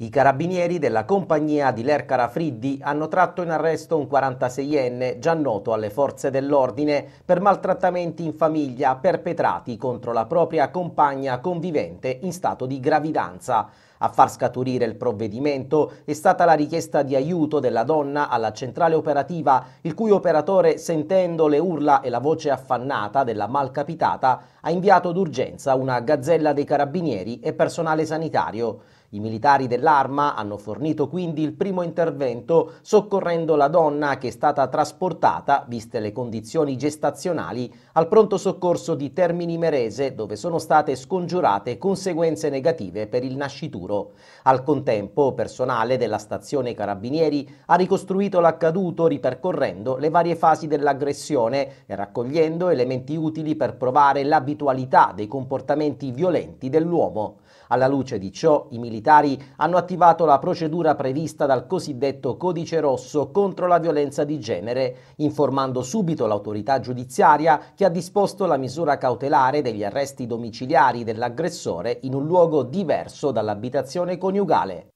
I carabinieri della compagnia di Lercara Friddi hanno tratto in arresto un 46enne già noto alle forze dell'ordine per maltrattamenti in famiglia perpetrati contro la propria compagna convivente in stato di gravidanza. A far scaturire il provvedimento è stata la richiesta di aiuto della donna alla centrale operativa, il cui operatore, sentendo le urla e la voce affannata della malcapitata, ha inviato d'urgenza una gazzella dei carabinieri e personale sanitario. I militari dell'arma hanno fornito quindi il primo intervento soccorrendo la donna che è stata trasportata, viste le condizioni gestazionali, al pronto soccorso di Termini Merese dove sono state scongiurate conseguenze negative per il nascituro sicuro. Al contempo, personale della stazione Carabinieri ha ricostruito l'accaduto ripercorrendo le varie fasi dell'aggressione e raccogliendo elementi utili per provare l'abitualità dei comportamenti violenti dell'uomo. Alla luce di ciò, i militari hanno attivato la procedura prevista dal cosiddetto Codice Rosso contro la violenza di genere, informando subito l'autorità giudiziaria che ha disposto la misura cautelare degli arresti domiciliari dell'aggressore in un luogo diverso dall'abitazione applicazione coniugale.